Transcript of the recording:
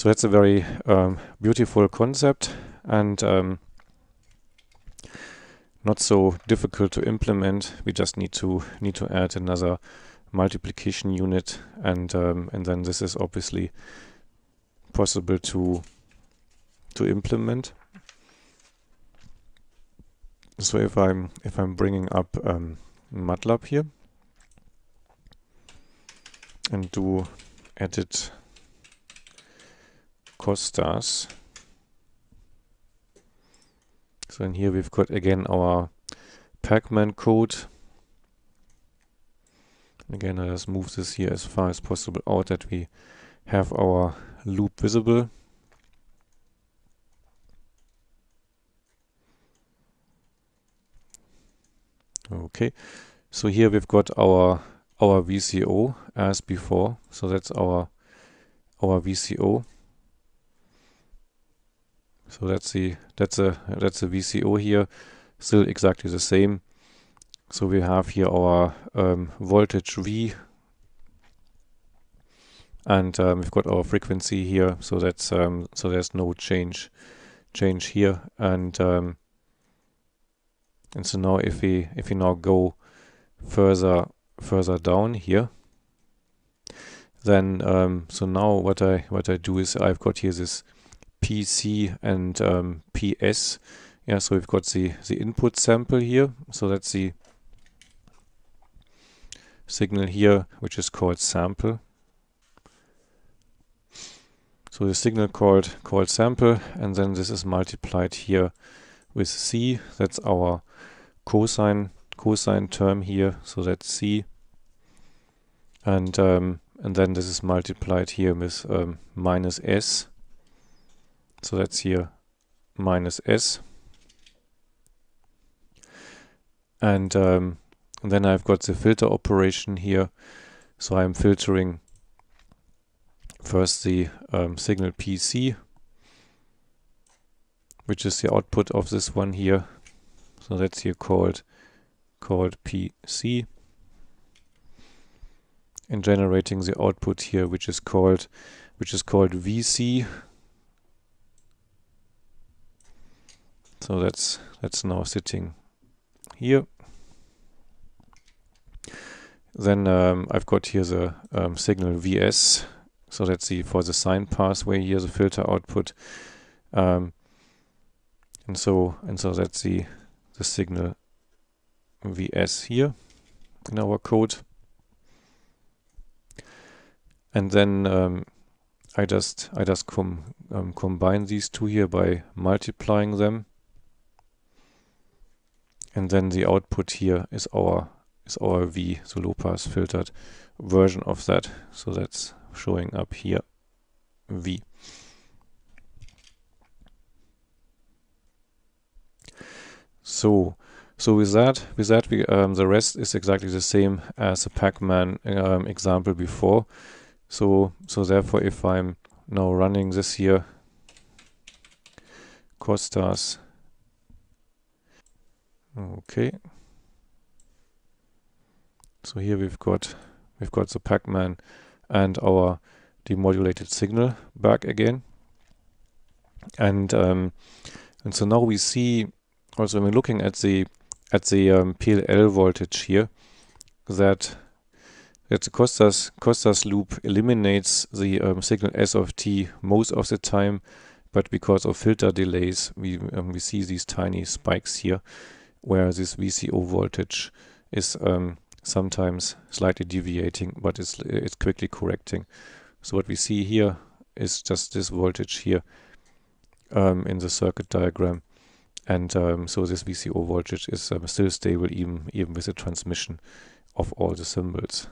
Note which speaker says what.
Speaker 1: So that's a very um, beautiful concept and um, not so difficult to implement. We just need to need to add another multiplication unit and um, and then this is obviously possible to to implement. So if I'm if I'm bringing up um, MATLAB here and do edit Costas. So in here we've got again our Pacman code. Again, I just move this here as far as possible out that we have our loop visible. Okay, so here we've got our our VCO as before. So that's our our VCO. So that's the that's a that's a VCO here, still exactly the same. So we have here our um, voltage V, and um, we've got our frequency here. So that's um, so there's no change change here, and um, and so now if we if we now go further further down here then um, so now what I what I do is I've got here this PC and um, PS. Yeah, so we've got the, the input sample here. So that's the signal here, which is called sample. So the signal called called sample, and then this is multiplied here with C. That's our cosine cosine term here, so that's C. And um, and then this is multiplied here with um, minus S. So that's here minus s. And, um, then I've got the filter operation here. So I'm filtering first the um, signal PC, which is the output of this one here. So that's here called called PC and generating the output here, which is called which is called VC So that's that's now sitting here. Then um, I've got here the um, signal VS. So that's the for the sine pathway here, the filter output. Um, and so and so that's the the signal VS here in our code. And then um, I just I just com um, combine these two here by multiplying them and then the output here is our is our V, so low pass filtered version of that. So that's showing up here, V. So, so with that, with that, we, um, the rest is exactly the same as the Pac-Man um, example before. So, so therefore, if I'm now running this here, Costas Okay. So here we've got we've got the Pac-Man and our demodulated signal back again. And um, and so now we see also when looking at the at the um, PLL voltage here that that the Costas Costas loop eliminates the um, signal S of t most of the time, but because of filter delays, we um, we see these tiny spikes here where this VCO voltage is um, sometimes slightly deviating, but it's, it's quickly correcting. So what we see here is just this voltage here um, in the circuit diagram. And um, so this VCO voltage is um, still stable even, even with the transmission of all the symbols.